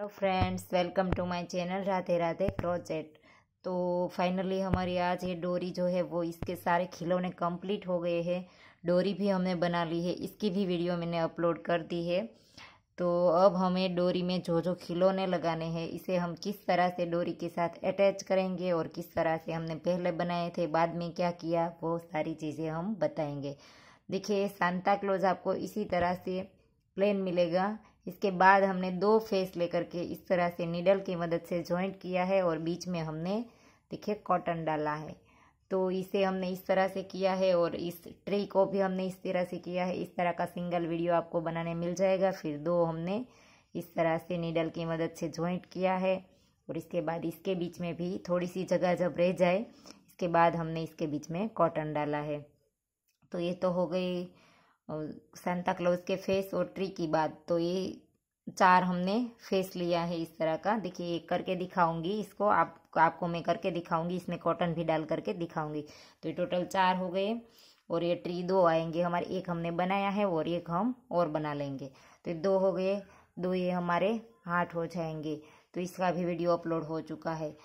hello friends welcome to my channel Radhe Radhe project तो finally हमारी आज ये डोरी जो है वो इसके सारे खिलौने कंप्लीट हो गए हैं डोरी भी हमने बना ली है इसकी भी वीडियो मैंने अपलोड कर दी है तो अब हमें डोरी में जो जो खिलौने लगाने हैं इसे हम किस तरह से डोरी के साथ अटैच करेंगे और किस तरह से हमने पहले बनाए थे बाद में क्या किया वो सारी चीज़ें हम बताएंगे देखिए सांता क्लोज आपको इसी तरह से प्लेन मिलेगा इसके बाद हमने दो फेस लेकर के इस तरह से निडल की मदद से जॉइंट किया है और बीच में हमने देखिए कॉटन डाला है तो इसे हमने इस तरह से किया है और इस ट्री को भी हमने इस तरह से किया है इस तरह का सिंगल वीडियो आपको बनाने मिल जाएगा फिर दो हमने इस तरह से नीडल की मदद से जॉइंट किया है और इसके बाद इसके बीच में भी थोड़ी सी जगह जब रह जाए इसके बाद हमने इसके बीच में कॉटन डाला है तो ये तो हो गई और सांता क्लोज के फेस और ट्री की बात तो ये चार हमने फेस लिया है इस तरह का देखिए एक करके दिखाऊंगी इसको आप आपको मैं करके दिखाऊंगी इसमें कॉटन भी डाल करके दिखाऊंगी तो ये टोटल चार हो गए और ये ट्री दो आएंगे हमारे एक हमने बनाया है और एक हम और बना लेंगे तो ये दो हो गए दो ये हमारे आठ हो जाएंगे तो इसका भी वीडियो अपलोड हो चुका है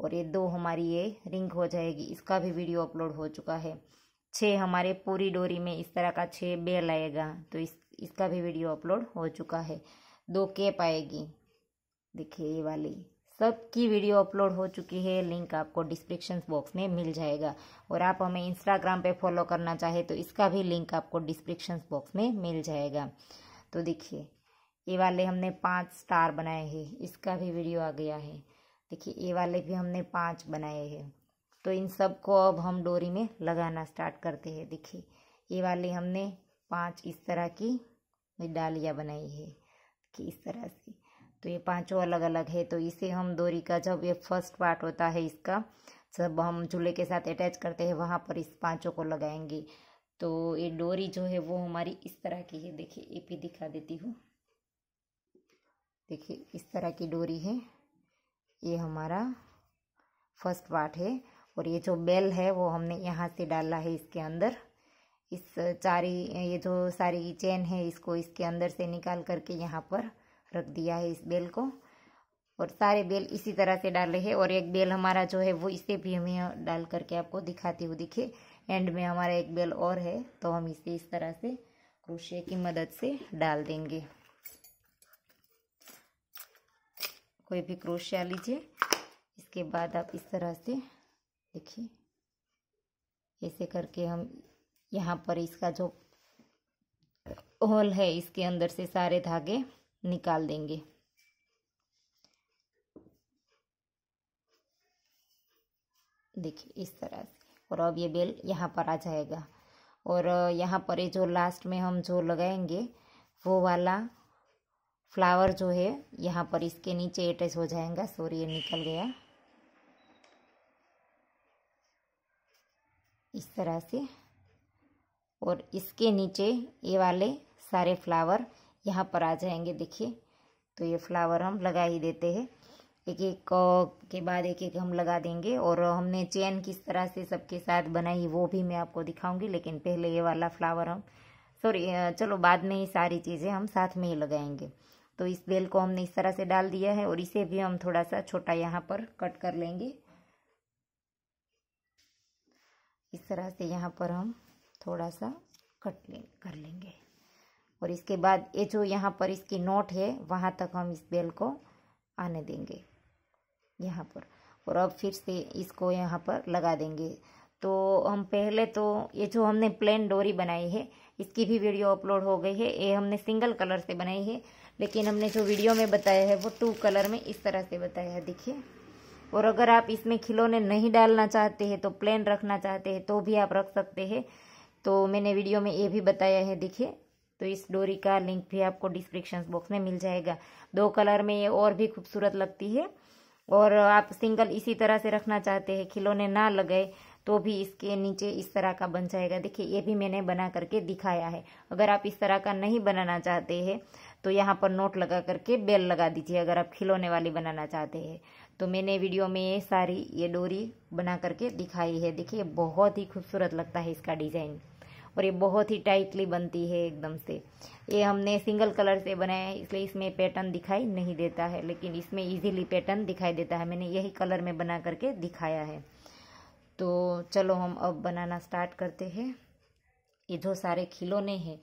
और ये दो हमारी ये रिंग हो जाएगी इसका भी वीडियो अपलोड हो चुका है छः हमारे पूरी डोरी में इस तरह का छः बेल आएगा तो इस इसका भी वीडियो अपलोड हो चुका है दो केप आएगी देखिए ये वाली सबकी वीडियो अपलोड हो चुकी है लिंक आपको डिस्क्रिप्शन बॉक्स में मिल जाएगा और आप हमें इंस्टाग्राम पे फॉलो करना चाहे तो इसका भी लिंक आपको डिस्क्रिप्शन बॉक्स में मिल जाएगा तो देखिए ये वाले हमने पांच स्टार बनाए हैं इसका भी वीडियो आ गया है देखिए ये वाले भी हमने पांच बनाए हैं तो इन सब को अब हम डोरी में लगाना स्टार्ट करते हैं देखिए ये वाली हमने पांच इस तरह की डालियाँ बनाई है कि इस तरह से तो ये पांचों अलग अलग है तो इसे हम डोरी का जब ये फर्स्ट पार्ट होता है इसका जब हम झूले के साथ अटैच करते हैं वहाँ पर इस पांचों को लगाएंगे तो ये डोरी जो है वो हमारी इस तरह की है देखिए ये भी दिखा देती हूँ देखिए इस तरह की डोरी है ये हमारा फर्स्ट पार्ट है और ये जो बेल है वो हमने यहाँ से डाला है इसके अंदर इस चारी ये जो सारी चेन है इसको इसके अंदर से निकाल करके यहाँ पर रख दिया है इस बेल को और सारे बेल इसी तरह से डाले हैं और एक बेल हमारा जो है वो इसे भी हमें डाल करके आपको दिखाती हूँ दिखे एंड में हमारा एक बेल और है तो हम इसे इस तरह से क्रोशिया की मदद से डाल देंगे कोई भी क्रोशिया लीजिए इसके बाद आप इस तरह से देखिए ऐसे करके हम यहाँ पर इसका जो होल है इसके अंदर से सारे धागे निकाल देंगे देखिए इस तरह से और अब ये बेल यहाँ पर आ जाएगा और यहाँ पर ये जो लास्ट में हम जो लगाएंगे वो वाला फ्लावर जो है यहाँ पर इसके नीचे अटैच हो जाएगा सॉरी ये निकल गया इस तरह से और इसके नीचे ये वाले सारे फ्लावर यहाँ पर आ जाएंगे देखिए तो ये फ्लावर हम लगा ही देते हैं एक एक के बाद एक एक हम लगा देंगे और हमने चेन किस तरह से सबके साथ बनाई वो भी मैं आपको दिखाऊंगी लेकिन पहले ये वाला फ्लावर हम सॉरी चलो बाद में ये सारी चीज़ें हम साथ में ही लगाएंगे तो इस बेल को हमने इस तरह से डाल दिया है और इसे भी हम थोड़ा सा छोटा यहाँ पर कट कर लेंगे इस तरह से यहाँ पर हम थोड़ा सा कट कर लेंगे और इसके बाद ये जो यहाँ पर इसकी नोट है वहाँ तक हम इस बेल को आने देंगे यहाँ पर और अब फिर से इसको यहाँ पर लगा देंगे तो हम पहले तो ये जो हमने प्लेन डोरी बनाई है इसकी भी वीडियो अपलोड हो गई है ये हमने सिंगल कलर से बनाई है लेकिन हमने जो वीडियो में बताया है वो टू कलर में इस तरह से बताया है देखिए और अगर आप इसमें खिलौने नहीं डालना चाहते हैं तो प्लेन रखना चाहते हैं तो भी आप रख सकते हैं तो मैंने वीडियो में ये भी बताया है देखिए तो इस डोरी का लिंक भी आपको डिस्क्रिप्शन बॉक्स में मिल जाएगा दो कलर में ये और भी खूबसूरत लगती है और आप सिंगल इसी तरह से रखना चाहते हैं खिलौने ना लगे तो भी इसके नीचे इस तरह का बन जाएगा देखिए ये भी मैंने बना करके दिखाया है अगर आप इस तरह का नहीं बनाना चाहते हैं तो यहाँ पर नोट लगा करके बेल लगा दीजिए अगर आप खिलौने वाली बनाना चाहते हैं तो मैंने वीडियो में ये सारी ये डोरी बना करके दिखाई है देखिए बहुत ही खूबसूरत लगता है इसका डिज़ाइन और ये बहुत ही टाइटली बनती है एकदम से ये हमने सिंगल कलर से बनाया है इसलिए इसमें पैटर्न दिखाई नहीं देता है लेकिन इसमें इजीली पैटर्न दिखाई देता है मैंने यही कलर में बना करके दिखाया है तो चलो हम अब बनाना स्टार्ट करते हैं ये जो सारे खिलौने हैं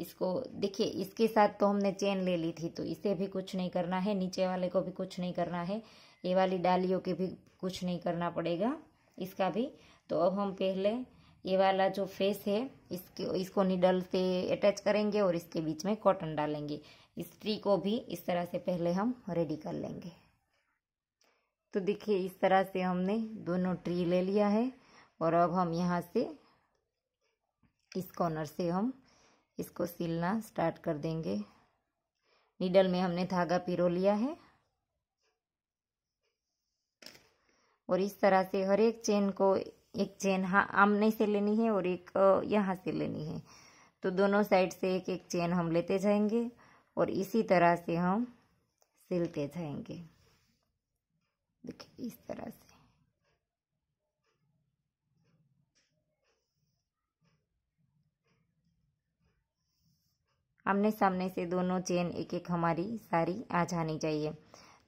इसको देखिए इसके साथ तो हमने चेन ले ली थी तो इसे भी कुछ नहीं करना है नीचे वाले को भी कुछ नहीं करना है ये वाली डालियों के भी कुछ नहीं करना पड़ेगा इसका भी तो अब हम पहले ये वाला जो फेस है इसके इसको निडल से अटैच करेंगे और इसके बीच में कॉटन डालेंगे इस ट्री को भी इस तरह से पहले हम रेडी कर लेंगे तो देखिए इस तरह से हमने दोनों ट्री ले लिया है और अब हम यहाँ से इस कॉर्नर से हम इसको सिलना स्टार्ट कर देंगे निडल में हमने धागा पिरो लिया है और इस तरह से हर एक चेन को एक चेन हाँ आमने से लेनी है और एक यहाँ से लेनी है तो दोनों साइड से एक एक चेन हम लेते जाएंगे और इसी तरह से हम सिलते जाएंगे देखिए इस तरह से आमने सामने से दोनों चेन एक एक हमारी सारी आ जानी चाहिए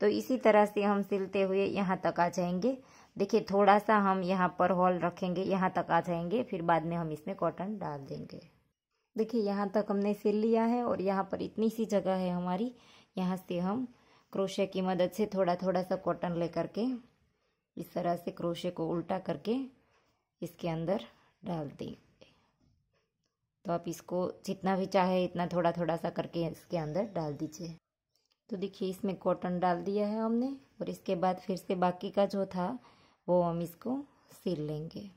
तो इसी तरह से हम सिलते हुए यहाँ तक आ जाएंगे देखिए थोड़ा सा हम यहाँ पर हॉल रखेंगे यहाँ तक आ जाएंगे फिर बाद में हम इसमें कॉटन डाल देंगे देखिए यहाँ तक हमने सिल लिया है और यहाँ पर इतनी सी जगह है हमारी यहाँ से हम क्रोशे की मदद से थोड़ा थोड़ा सा कॉटन ले करके इस तरह से क्रोशे को उल्टा करके इसके अंदर डाल देंगे तो आप इसको जितना भी चाहे इतना थोड़ा थोड़ा सा करके इसके अंदर डाल दीजिए तो देखिए इसमें कॉटन डाल दिया है हमने और इसके बाद फिर से बाकी का जो था वो हम इसको सिल लेंगे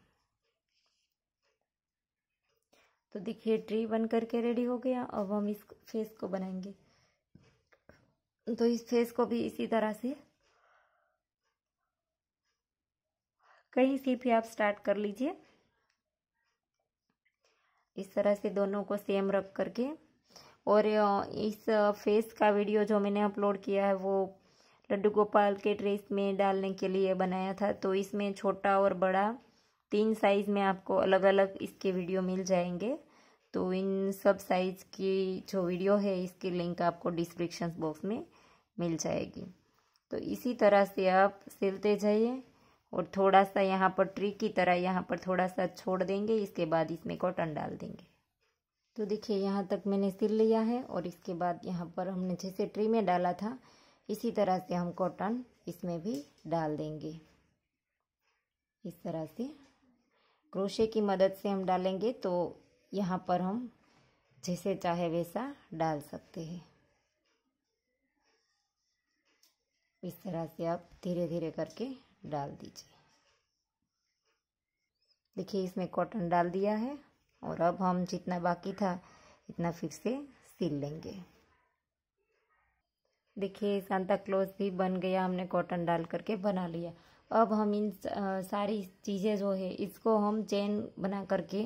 तो देखिए ट्री बन करके रेडी हो गया अब हम इस फेस को बनाएंगे तो इस फेस को भी इसी तरह से कहीं से भी आप स्टार्ट कर लीजिए इस तरह से दोनों को सेम रख करके और इस फेस का वीडियो जो मैंने अपलोड किया है वो लड्डू गोपाल के ड्रेस में डालने के लिए बनाया था तो इसमें छोटा और बड़ा तीन साइज़ में आपको अलग अलग इसके वीडियो मिल जाएंगे तो इन सब साइज़ की जो वीडियो है इसकी लिंक आपको डिस्क्रिप्शन बॉक्स में मिल जाएगी तो इसी तरह से आप सिलते जाइए और थोड़ा सा यहाँ पर ट्री की तरह यहाँ पर थोड़ा सा छोड़ देंगे इसके बाद इसमें कॉटन डाल देंगे तो देखिए यहाँ तक मैंने सिल लिया है और इसके बाद यहाँ पर हमने जैसे ट्री में डाला था इसी तरह से हम कॉटन इसमें भी डाल देंगे इस तरह से क्रोशे की मदद से हम डालेंगे तो यहाँ पर हम जैसे चाहे वैसा डाल सकते हैं इस तरह से आप धीरे धीरे करके डाल दीजिए देखिए इसमें कॉटन डाल दिया है और अब हम जितना बाकी था इतना फिर से सिल लेंगे देखिए सांता क्लोज भी बन गया हमने कॉटन डाल करके बना लिया अब हम इन सारी चीज़ें जो है इसको हम चेन बना करके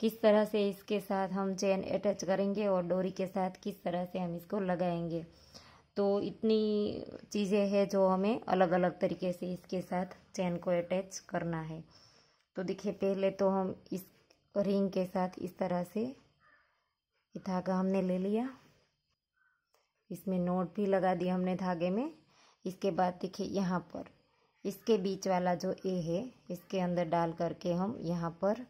किस तरह से इसके साथ हम चेन अटैच करेंगे और डोरी के साथ किस तरह से हम इसको लगाएंगे तो इतनी चीज़ें हैं जो हमें अलग अलग तरीके से इसके साथ चेन को अटैच करना है तो देखिए पहले तो हम इस रिंग के साथ इस तरह से धागा हमने ले लिया इसमें नोट भी लगा दिया हमने धागे में इसके बाद देखिए यहाँ पर इसके बीच वाला जो ए है इसके अंदर डाल करके हम यहाँ पर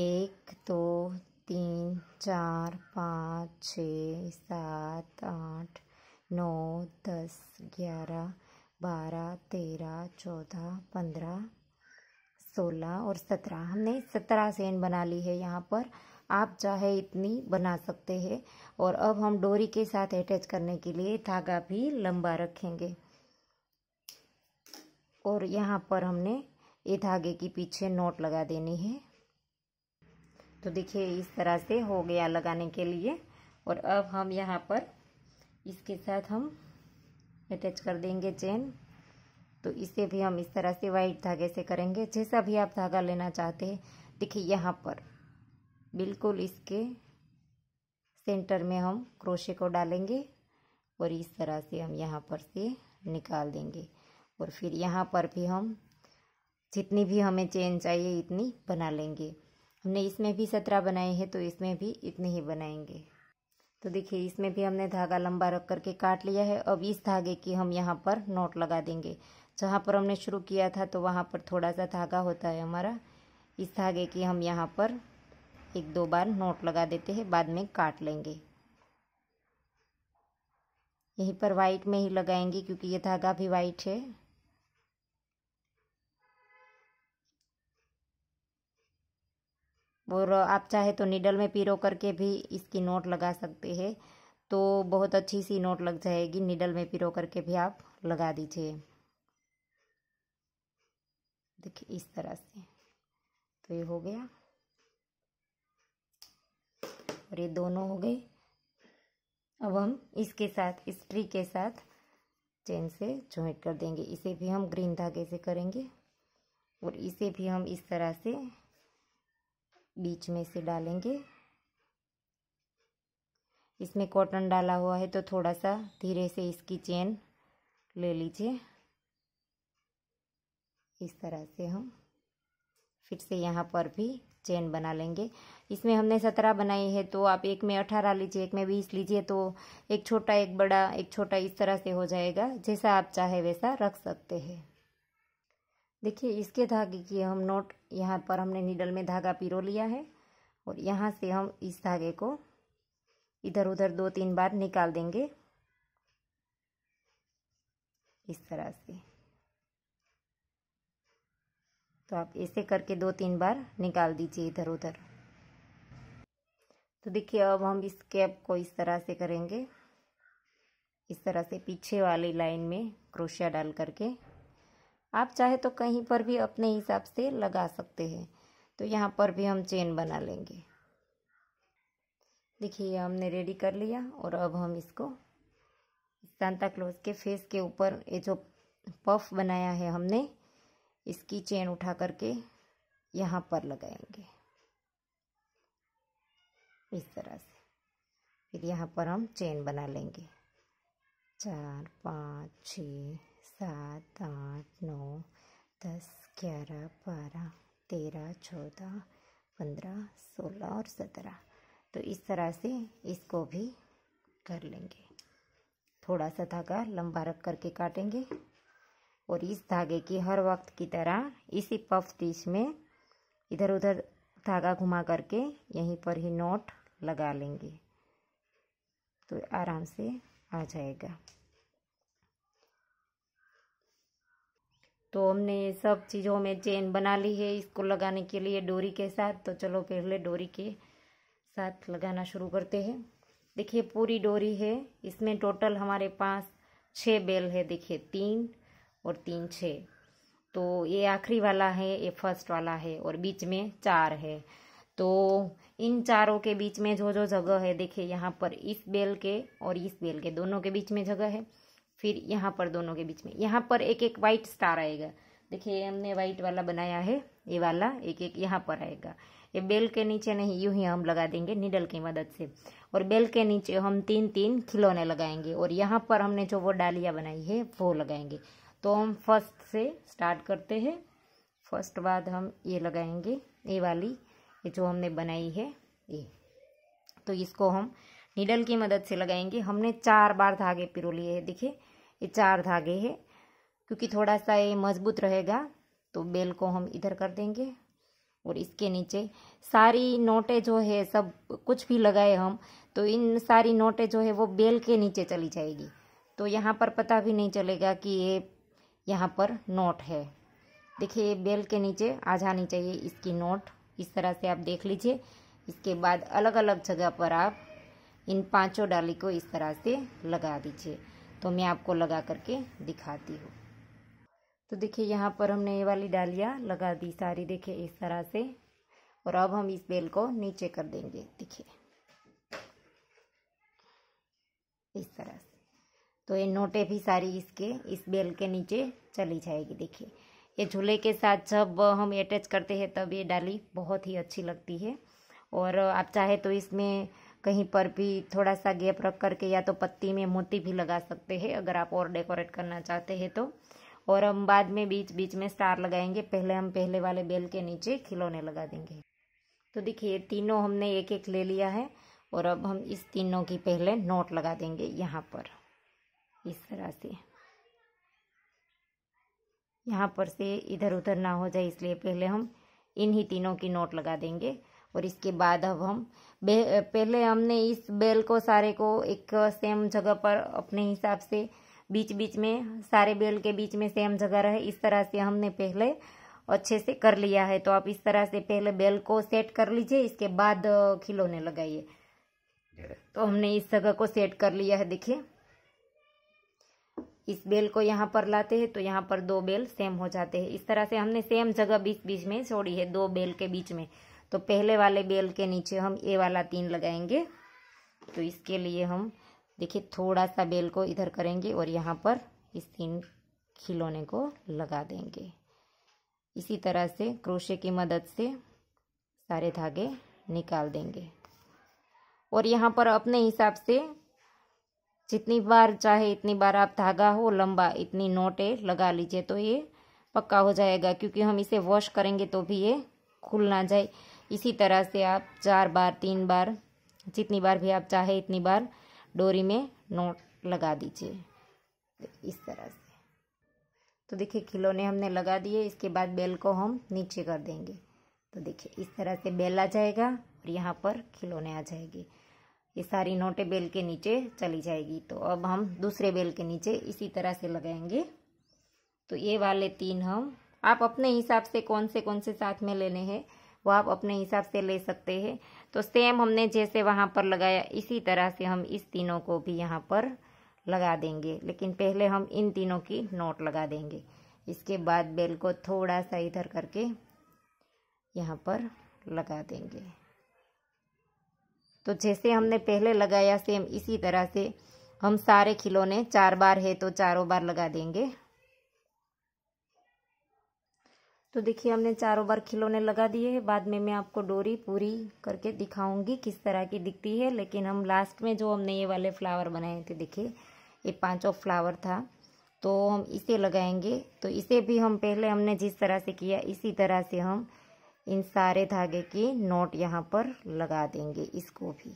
एक दो तीन चार पाँच छ सात आठ नौ दस ग्यारह बारह तेरह चौदह पंद्रह सोलह और सत्रह हमने सत्रह सेन बना ली है यहाँ पर आप चाहे इतनी बना सकते हैं और अब हम डोरी के साथ अटैच करने के लिए धागा भी लंबा रखेंगे और यहाँ पर हमने ये धागे के पीछे नोट लगा देनी है तो देखिए इस तरह से हो गया लगाने के लिए और अब हम यहाँ पर इसके साथ हम अटैच कर देंगे चेन तो इसे भी हम इस तरह से वाइट धागे से करेंगे जैसा भी आप धागा लेना चाहते हैं देखिए यहाँ पर बिल्कुल इसके सेंटर में हम क्रोशे को डालेंगे और इस तरह से हम यहाँ पर से निकाल देंगे और फिर यहाँ पर भी हम जितनी भी हमें चेन चाहिए इतनी बना लेंगे हमने इसमें भी सत्रह बनाए हैं तो इसमें भी इतनी ही बनाएंगे तो देखिए इसमें भी हमने धागा लंबा रख करके काट लिया है अब इस धागे की हम यहाँ पर नोट लगा देंगे जहाँ पर हमने शुरू किया था तो वहाँ पर थोड़ा सा धागा होता है हमारा इस धागे की हम यहाँ पर एक दो बार नोट लगा देते हैं बाद में काट लेंगे यहीं पर वाइट में ही लगाएंगे क्योंकि ये धागा भी वाइट है और आप चाहे तो निडल में पिरो करके भी इसकी नोट लगा सकते हैं तो बहुत अच्छी सी नोट लग जाएगी निडल में पिरो करके भी आप लगा दीजिए देखिए इस तरह से तो ये हो गया और ये दोनों हो गए अब हम इसके साथ इस ट्री के साथ चेन से जॉइंट कर देंगे इसे भी हम ग्रीन धागे से करेंगे और इसे भी हम इस तरह से बीच में से डालेंगे इसमें कॉटन डाला हुआ है तो थोड़ा सा धीरे से इसकी चेन ले लीजिए इस तरह से हम फिर से यहाँ पर भी चेन बना लेंगे इसमें हमने सत्रह बनाई है तो आप एक में अठारह लीजिए एक में बीस लीजिए तो एक छोटा एक बड़ा एक छोटा इस तरह से हो जाएगा जैसा आप चाहे वैसा रख सकते हैं देखिए इसके धागे की हम नोट यहाँ पर हमने नीडल में धागा पिरो लिया है और यहाँ से हम इस धागे को इधर उधर दो तीन बार निकाल देंगे इस तरह से तो आप ऐसे करके दो तीन बार निकाल दीजिए इधर उधर तो देखिए अब हम इस कैप को इस तरह से करेंगे इस तरह से पीछे वाली लाइन में क्रोशिया डाल करके आप चाहे तो कहीं पर भी अपने हिसाब से लगा सकते हैं तो यहाँ पर भी हम चेन बना लेंगे देखिए हमने रेडी कर लिया और अब हम इसको सांता क्लोज के फेस के ऊपर ये जो पफ बनाया है हमने इसकी चेन उठा करके यहाँ पर लगाएंगे इस तरह से फिर यहाँ पर हम चेन बना लेंगे चार पाँच छ सात आठ नौ दस ग्यारह बारह तेरह चौदह पंद्रह सोलह और सत्रह तो इस तरह से इसको भी कर लेंगे थोड़ा सा धागा लंबा रख करके काटेंगे और इस धागे की हर वक्त की तरह इसी पफ तीस में इधर उधर धागा घुमा करके यहीं पर ही नोट लगा लेंगे तो आराम से आ जाएगा तो हमने सब चीज़ों में चेन बना ली है इसको लगाने के लिए डोरी के साथ तो चलो पहले डोरी के साथ लगाना शुरू करते हैं देखिए पूरी डोरी है इसमें टोटल हमारे पास छः बेल है देखिए तीन और तीन छः तो ये आखिरी वाला है ये फर्स्ट वाला है और बीच में चार है तो इन चारों के बीच में जो जो जगह है देखिए यहाँ पर इस बेल के और इस बेल के दोनों के बीच में जगह है फिर यहाँ पर दोनों के बीच में यहाँ पर एक एक वाइट स्टार आएगा देखिए हमने वाइट वाला बनाया है ये वाला एक एक यहाँ पर आएगा ये बेल के नीचे नहीं यूं ही हम लगा देंगे निडल की मदद से और बेल के नीचे हम तीन तीन खिलौने लगाएंगे और यहाँ पर हमने जो वो डालियाँ बनाई है वो लगाएंगे तो हम फर्स्ट से स्टार्ट करते हैं फर्स्ट बाद हम ये लगाएंगे ये वाली ये जो हमने बनाई है ये तो इसको हम निडल की मदद से लगाएंगे हमने चार बार धागे पिरो लिए हैं देखिए ये चार धागे हैं क्योंकि थोड़ा सा ये मजबूत रहेगा तो बेल को हम इधर कर देंगे और इसके नीचे सारी नोटें जो है सब कुछ भी लगाए हम तो इन सारी नोटें जो है वो बेल के नीचे चली जाएगी तो यहाँ पर पता भी नहीं चलेगा कि ये यहाँ पर नोट है देखिए बेल के नीचे आ जानी चाहिए इसकी नोट इस तरह से आप देख लीजिए इसके बाद अलग अलग जगह पर आप इन पांचों डाली को इस तरह से लगा दीजिए तो मैं आपको लगा करके दिखाती हूँ तो देखिए यहाँ पर हमने ये वाली डालियाँ लगा दी सारी देखिए इस तरह से और अब हम इस बेल को नीचे कर देंगे देखिए इस तरह से तो ये नोटें भी सारी इसके इस बेल के नीचे चली जाएगी देखिए ये झूले के साथ जब हम अटैच करते हैं तब ये डाली बहुत ही अच्छी लगती है और आप चाहे तो इसमें कहीं पर भी थोड़ा सा गैप रख करके या तो पत्ती में मोती भी लगा सकते हैं अगर आप और डेकोरेट करना चाहते हैं तो और हम बाद में बीच बीच में स्टार लगाएंगे पहले हम पहले वाले बेल के नीचे खिलौने लगा देंगे तो देखिए तीनों हमने एक एक ले लिया है और अब हम इस तीनों की पहले नोट लगा देंगे यहाँ पर इस तरह से यहाँ पर से इधर उधर ना हो जाए इसलिए पहले हम इन ही तीनों की नोट लगा देंगे और इसके बाद अब हम पहले हमने इस बेल को सारे को एक सेम जगह पर अपने हिसाब से बीच बीच में सारे बेल के बीच में सेम जगह रहे इस तरह से हमने पहले अच्छे से कर लिया है तो आप इस तरह से पहले बेल को सेट कर लीजिए इसके बाद खिलौने लगाइए तो हमने इस जगह को सेट कर लिया है देखिए इस बेल को यहाँ पर लाते हैं तो यहाँ पर दो बेल सेम हो जाते हैं इस तरह से हमने सेम जगह बीच बीच में छोड़ी है दो बेल के बीच में तो पहले वाले बेल के नीचे हम ए वाला तीन लगाएंगे तो इसके लिए हम देखिए थोड़ा सा बेल को इधर करेंगे और यहाँ पर इस तीन खिलौने को लगा देंगे इसी तरह से क्रोशे की मदद से सारे धागे निकाल देंगे और यहाँ पर अपने हिसाब से जितनी बार चाहे इतनी बार आप धागा हो लंबा इतनी नोटें लगा लीजिए तो ये पक्का हो जाएगा क्योंकि हम इसे वॉश करेंगे तो भी ये खुल ना जाए इसी तरह से आप चार बार तीन बार जितनी बार भी आप चाहे इतनी बार डोरी में नोट लगा दीजिए तो इस तरह से तो देखिए खिलौने हमने लगा दिए इसके बाद बेल को हम नीचे कर देंगे तो देखिए इस तरह से बेल आ जाएगा और यहाँ पर खिलौने आ जाएगी ये सारी नोटें बेल के नीचे चली जाएगी तो अब हम दूसरे बेल के नीचे इसी तरह से लगाएंगे तो ये वाले तीन हम आप अपने हिसाब से कौन से कौन से साथ में लेने हैं वो आप अपने हिसाब से ले सकते हैं तो सेम हमने जैसे वहाँ पर लगाया इसी तरह से हम इस तीनों को भी यहाँ पर लगा देंगे लेकिन पहले हम इन तीनों की नोट लगा देंगे इसके बाद बेल को थोड़ा सा इधर करके यहाँ पर लगा देंगे तो जैसे हमने पहले लगाया सेम इसी तरह से हम सारे खिलौने चार बार है तो चारों बार लगा देंगे तो देखिए हमने चारों बार खिलौने लगा दिए हैं बाद में मैं आपको डोरी पूरी करके दिखाऊंगी किस तरह की दिखती है लेकिन हम लास्ट में जो हमने ये वाले फ्लावर बनाए थे देखिए ये पांचों फ्लावर था तो हम इसे लगाएंगे तो इसे भी हम पहले हमने जिस तरह से किया इसी तरह से हम इन सारे धागे की नोट यहाँ पर लगा देंगे इसको भी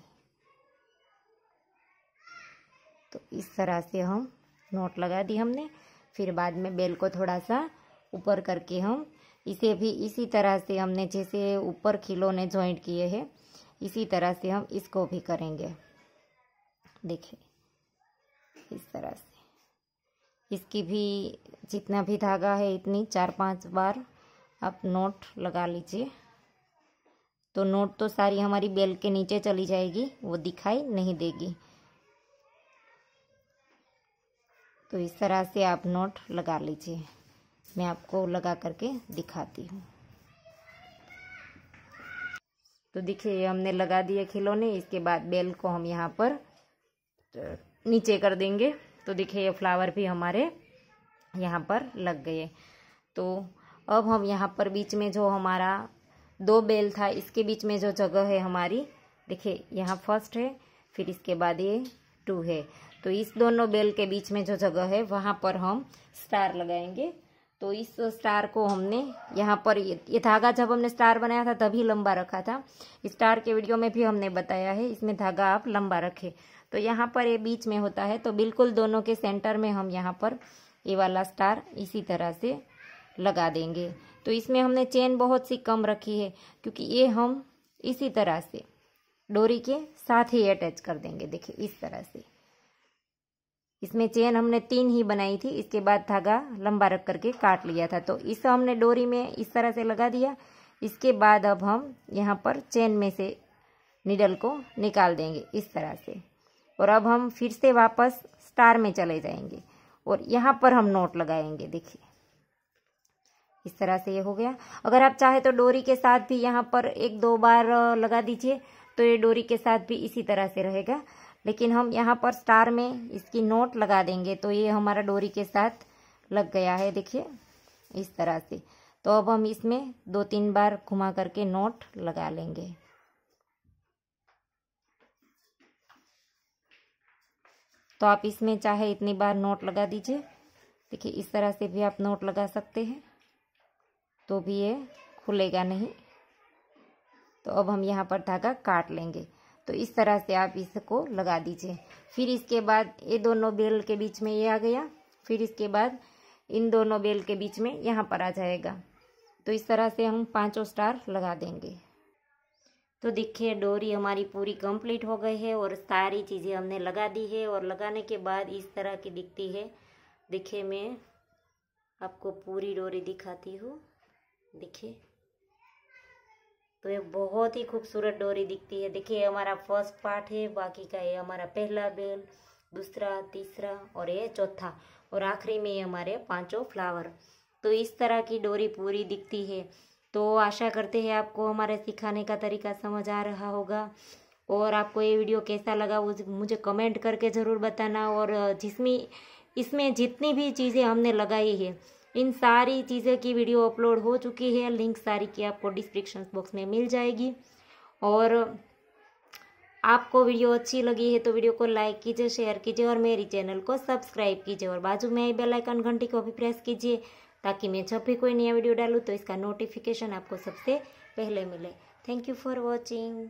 तो इस तरह से हम नोट लगा दी हमने फिर बाद में बेल को थोड़ा सा ऊपर करके हम इसे भी इसी तरह से हमने जैसे ऊपर खिलौने ज्वाइंट किए हैं इसी तरह से हम इसको भी करेंगे देखिए इस तरह से इसकी भी जितना भी धागा है इतनी चार पांच बार आप नोट लगा लीजिए तो नोट तो सारी हमारी बेल के नीचे चली जाएगी वो दिखाई नहीं देगी तो इस तरह से आप नोट लगा लीजिए मैं आपको लगा करके दिखाती हूँ तो देखिए हमने लगा दिए खिलौने इसके बाद बेल को हम यहाँ पर नीचे कर देंगे तो देखिए ये फ्लावर भी हमारे यहाँ पर लग गए तो अब हम यहाँ पर बीच में जो हमारा दो बेल था इसके बीच में जो जगह है हमारी देखिए यहाँ फर्स्ट है फिर इसके बाद ये टू है तो इस दोनों बेल के बीच में जो जगह है वहाँ पर हम स्टार लगाएंगे तो इस स्टार को हमने यहाँ पर ये, धागा जब हमने स्टार बनाया था तभी लंबा रखा था स्टार के वीडियो में भी हमने बताया है इसमें धागा आप लंबा रखें तो यहाँ पर ये बीच में होता है तो बिल्कुल दोनों के सेंटर में हम यहाँ पर ये वाला स्टार इसी तरह से लगा देंगे तो इसमें हमने चेन बहुत सी कम रखी है क्योंकि ये हम इसी तरह से डोरी के साथ ही अटैच कर देंगे देखिए इस तरह से इसमें चेन हमने तीन ही बनाई थी इसके बाद धागा लंबा रख करके काट लिया था तो इस हमने डोरी में इस तरह से लगा दिया इसके बाद अब हम यहाँ पर चेन में से निडल को निकाल देंगे इस तरह से और अब हम फिर से वापस स्टार में चले जाएंगे और यहाँ पर हम नोट लगाएंगे देखिए इस तरह से ये हो गया अगर आप चाहे तो डोरी के साथ भी यहाँ पर एक दो बार लगा दीजिए तो ये डोरी के साथ भी इसी तरह से रहेगा लेकिन हम यहाँ पर स्टार में इसकी नोट लगा देंगे तो ये हमारा डोरी के साथ लग गया है देखिए इस तरह से तो अब हम इसमें दो तीन बार घुमा करके नोट लगा लेंगे तो आप इसमें चाहे इतनी बार नोट लगा दीजिए देखिए इस तरह से भी आप नोट लगा सकते हैं तो भी ये खुलेगा नहीं तो अब हम यहाँ पर धागा काट लेंगे तो इस तरह से आप इसको लगा दीजिए फिर इसके बाद ये दोनों बेल के बीच में ये आ गया फिर इसके बाद इन दोनों बेल के बीच में यहाँ पर आ जाएगा तो इस तरह से हम पांचों स्टार लगा देंगे तो देखिए डोरी हमारी पूरी कंप्लीट हो गई है और सारी चीज़ें हमने लगा दी है और लगाने के बाद इस तरह की दिखती है देखिए मैं आपको पूरी डोरी दिखाती हूँ देखिए तो ये बहुत ही खूबसूरत डोरी दिखती है देखिए हमारा फर्स्ट पार्ट है बाकी का ये हमारा पहला बेल दूसरा तीसरा और ये चौथा और आखिरी में ये हमारे पांचों फ्लावर तो इस तरह की डोरी पूरी दिखती है तो आशा करते हैं आपको हमारे सिखाने का तरीका समझ आ रहा होगा और आपको ये वीडियो कैसा लगा वो मुझे कमेंट करके ज़रूर बताना और जिसमें इसमें जितनी भी चीज़ें हमने लगाई है इन सारी चीज़ों की वीडियो अपलोड हो चुकी है लिंक सारी की आपको डिस्क्रिप्शन बॉक्स में मिल जाएगी और आपको वीडियो अच्छी लगी है तो वीडियो को लाइक कीजिए शेयर कीजिए और मेरी चैनल को सब्सक्राइब कीजिए और बाजू में आई बेल आइकन घंटी को भी प्रेस कीजिए ताकि मैं जब भी कोई नया वीडियो डालूँ तो इसका नोटिफिकेशन आपको सबसे पहले मिले थैंक यू फॉर वॉचिंग